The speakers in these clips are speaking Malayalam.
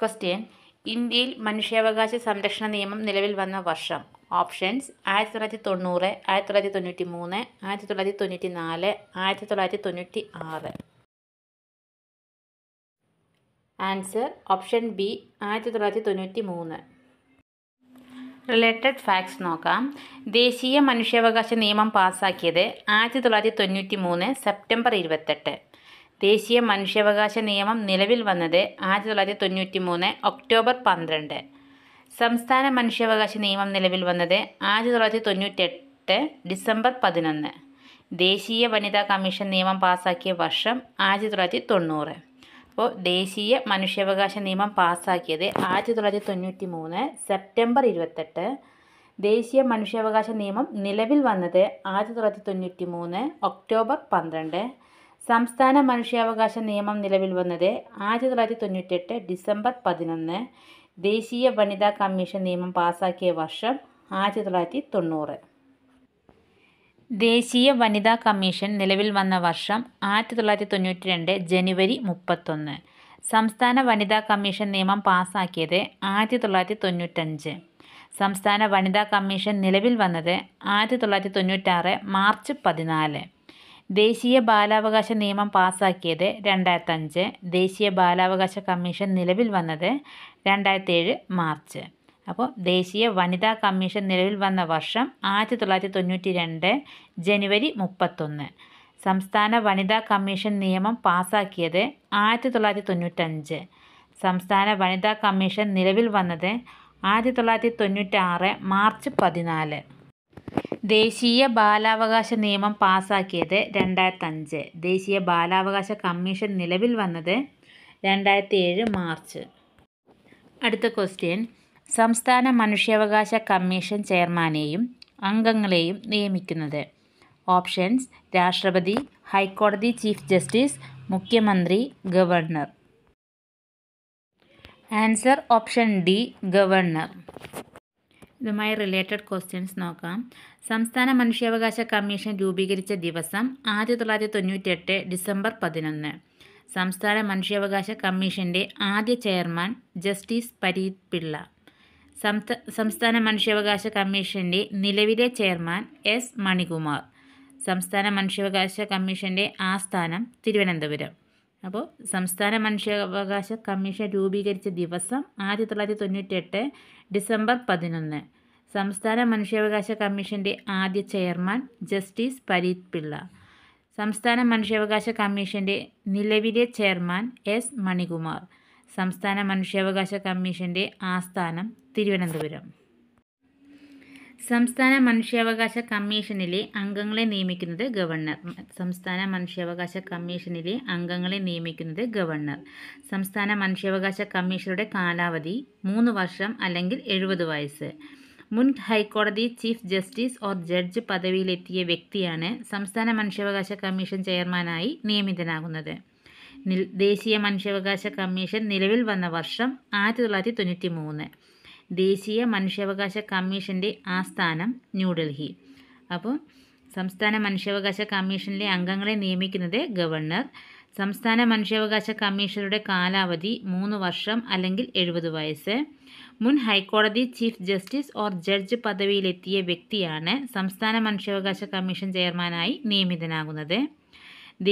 ക്വസ്റ്റ്യൻ ഇന്ത്യയിൽ മനുഷ്യാവകാശ സംരക്ഷണ നിയമം നിലവിൽ വന്ന വർഷം ഓപ്ഷൻസ് ആയിരത്തി തൊള്ളായിരത്തി തൊണ്ണൂറ് ആയിരത്തി തൊള്ളായിരത്തി തൊണ്ണൂറ്റി മൂന്ന് ആയിരത്തി തൊള്ളായിരത്തി തൊണ്ണൂറ്റി നാല് ആയിരത്തി തൊള്ളായിരത്തി തൊണ്ണൂറ്റി ആറ് ആൻസർ ഓപ്ഷൻ ബി ആയിരത്തി തൊള്ളായിരത്തി തൊണ്ണൂറ്റി മൂന്ന് റിലേറ്റഡ് ഫാക്ട്സ് നോക്കാം ദേശീയ മനുഷ്യാവകാശ നിയമം പാസ്സാക്കിയത് ആയിരത്തി തൊള്ളായിരത്തി തൊണ്ണൂറ്റി മൂന്ന് സെപ്റ്റംബർ ഇരുപത്തെട്ട് ദേശീയ മനുഷ്യാവകാശ നിയമം നിലവിൽ വന്നത് ആയിരത്തി തൊള്ളായിരത്തി തൊണ്ണൂറ്റി മൂന്ന് ഒക്ടോബർ പന്ത്രണ്ട് സംസ്ഥാന മനുഷ്യാവകാശ നിയമം നിലവിൽ വന്നത് ആയിരത്തി തൊള്ളായിരത്തി തൊണ്ണൂറ്റെട്ട് ഡിസംബർ പതിനൊന്ന് ദേശീയ വനിതാ കമ്മീഷൻ നിയമം പാസാക്കിയ വർഷം ആയിരത്തി തൊള്ളായിരത്തി തൊണ്ണൂറ് അപ്പോൾ ദേശീയ മനുഷ്യാവകാശ നിയമം പാസാക്കിയത് ആയിരത്തി തൊള്ളായിരത്തി തൊണ്ണൂറ്റി മൂന്ന് സെപ്റ്റംബർ ഇരുപത്തെട്ട് ദേശീയ മനുഷ്യാവകാശ നിയമം നിലവിൽ വന്നത് ആയിരത്തി തൊള്ളായിരത്തി തൊണ്ണൂറ്റി മൂന്ന് ഒക്ടോബർ പന്ത്രണ്ട് സംസ്ഥാന മനുഷ്യാവകാശ നിയമം നിലവിൽ വന്നത് ആയിരത്തി തൊള്ളായിരത്തി തൊണ്ണൂറ്റെട്ട് ഡിസംബർ പതിനൊന്ന് ദേശീയ വനിതാ കമ്മീഷൻ നിയമം പാസാക്കിയ വർഷം ആയിരത്തി തൊള്ളായിരത്തി തൊണ്ണൂറ് ദേശീയ വനിതാ കമ്മീഷൻ നിലവിൽ വന്ന വർഷം ആയിരത്തി തൊള്ളായിരത്തി തൊണ്ണൂറ്റി രണ്ട് ജനുവരി മുപ്പത്തൊന്ന് സംസ്ഥാന വനിതാ കമ്മീഷൻ നിയമം പാസാക്കിയത് ആയിരത്തി തൊള്ളായിരത്തി തൊണ്ണൂറ്റഞ്ച് സംസ്ഥാന വനിതാ കമ്മീഷൻ നിലവിൽ വന്നത് ആയിരത്തി തൊള്ളായിരത്തി തൊണ്ണൂറ്റാറ് മാർച്ച് പതിനാല് ദേശീയ ബാലാവകാശ നിയമം പാസാക്കിയത് രണ്ടായിരത്തഞ്ച് ദേശീയ ബാലാവകാശ കമ്മീഷൻ നിലവിൽ വന്നത് രണ്ടായിരത്തേഴ് മാർച്ച് അപ്പോൾ ദേശീയ വനിതാ കമ്മീഷൻ നിലവിൽ വന്ന വർഷം ആയിരത്തി തൊള്ളായിരത്തി തൊണ്ണൂറ്റി രണ്ട് ജനുവരി മുപ്പത്തൊന്ന് സംസ്ഥാന വനിതാ കമ്മീഷൻ നിയമം പാസാക്കിയത് ആയിരത്തി തൊള്ളായിരത്തി തൊണ്ണൂറ്റഞ്ച് സംസ്ഥാന വനിതാ കമ്മീഷൻ നിലവിൽ വന്നത് ആയിരത്തി തൊള്ളായിരത്തി തൊണ്ണൂറ്റാറ് മാർച്ച് പതിനാല് ദേശീയ ബാലാവകാശ നിയമം പാസാക്കിയത് രണ്ടായിരത്തഞ്ച് ദേശീയ ബാലാവകാശ കമ്മീഷൻ നിലവിൽ വന്നത് രണ്ടായിരത്തി ഏഴ് മാർച്ച് അടുത്ത ക്വസ്റ്റ്യൻ സംസ്ഥാന മനുഷ്യാവകാശ കമ്മീഷൻ ചെയർമാനെയും അംഗങ്ങളെയും നിയമിക്കുന്നത് ഓപ്ഷൻസ് രാഷ്ട്രപതി ഹൈക്കോടതി ചീഫ് ജസ്റ്റിസ് മുഖ്യമന്ത്രി governor answer option D governor ഇതുമായി റിലേറ്റഡ് ക്വസ്റ്റ്യൻസ് നോക്കാം സംസ്ഥാന മനുഷ്യാവകാശ കമ്മീഷൻ രൂപീകരിച്ച ദിവസം ആയിരത്തി തൊള്ളായിരത്തി തൊണ്ണൂറ്റെട്ട് ഡിസംബർ പതിനൊന്ന് സംസ്ഥാന മനുഷ്യാവകാശ കമ്മീഷൻ്റെ ആദ്യ ചെയർമാൻ ജസ്റ്റിസ് പരീത് പിള്ള സംസ്ഥാന മനുഷ്യാവകാശ കമ്മീഷൻ്റെ നിലവിലെ ചെയർമാൻ എസ് മണികുമാർ സംസ്ഥാന മനുഷ്യാവകാശ കമ്മീഷൻ്റെ ആസ്ഥാനം തിരുവനന്തപുരം അപ്പോൾ സംസ്ഥാന മനുഷ്യാവകാശ കമ്മീഷൻ രൂപീകരിച്ച ദിവസം ആയിരത്തി തൊള്ളായിരത്തി തൊണ്ണൂറ്റെട്ട് ഡിസംബർ പതിനൊന്ന് സംസ്ഥാന മനുഷ്യാവകാശ കമ്മീഷൻ്റെ ആദ്യ ചെയർമാൻ ജസ്റ്റിസ് പരീത് പിള്ള സംസ്ഥാന മനുഷ്യാവകാശ കമ്മീഷൻ്റെ നിലവിലെ ചെയർമാൻ എസ് മണികുമാർ സംസ്ഥാന മനുഷ്യാവകാശ കമ്മീഷൻ്റെ ആസ്ഥാനം തിരുവനന്തപുരം സംസ്ഥാന മനുഷ്യാവകാശ കമ്മീഷനിലെ അംഗങ്ങളെ നിയമിക്കുന്നത് ഗവർണർ സംസ്ഥാന മനുഷ്യാവകാശ കമ്മീഷനിലെ അംഗങ്ങളെ നിയമിക്കുന്നത് ഗവർണർ സംസ്ഥാന മനുഷ്യാവകാശ കമ്മീഷനുടെ കാലാവധി മൂന്ന് വർഷം അല്ലെങ്കിൽ എഴുപത് വയസ്സ് മുൻ ഹൈക്കോടതി ചീഫ് ജസ്റ്റിസ് ഓർ ജഡ്ജ് പദവിയിലെത്തിയ വ്യക്തിയാണ് സംസ്ഥാന മനുഷ്യാവകാശ കമ്മീഷൻ ചെയർമാനായി നിയമിതനാകുന്നത് ദേശീയ മനുഷ്യാവകാശ കമ്മീഷൻ നിലവിൽ വന്ന വർഷം ആയിരത്തി തൊള്ളായിരത്തി തൊണ്ണൂറ്റി മൂന്ന് ദേശീയ മനുഷ്യാവകാശ കമ്മീഷൻ്റെ ആസ്ഥാനം ന്യൂഡൽഹി അപ്പോൾ സംസ്ഥാന മനുഷ്യാവകാശ കമ്മീഷനിലെ അംഗങ്ങളെ നിയമിക്കുന്നത് ഗവർണർ സംസ്ഥാന മനുഷ്യാവകാശ കമ്മീഷണറുടെ കാലാവധി മൂന്ന് വർഷം അല്ലെങ്കിൽ എഴുപത് വയസ്സ് മുൻ ഹൈക്കോടതി ചീഫ് ജസ്റ്റിസ് ഓർ ജഡ്ജ് പദവിയിലെത്തിയ വ്യക്തിയാണ് സംസ്ഥാന മനുഷ്യാവകാശ കമ്മീഷൻ ചെയർമാനായി നിയമിതനാകുന്നത്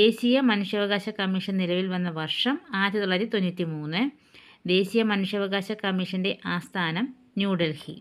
ദേശീയ മനുഷ്യാവകാശ കമ്മീഷൻ നിലവിൽ വന്ന വർഷം ആയിരത്തി തൊള്ളായിരത്തി തൊണ്ണൂറ്റി മൂന്ന് ദേശീയ മനുഷ്യാവകാശ കമ്മീഷൻ്റെ ആസ്ഥാനം ന്യൂഡൽഹി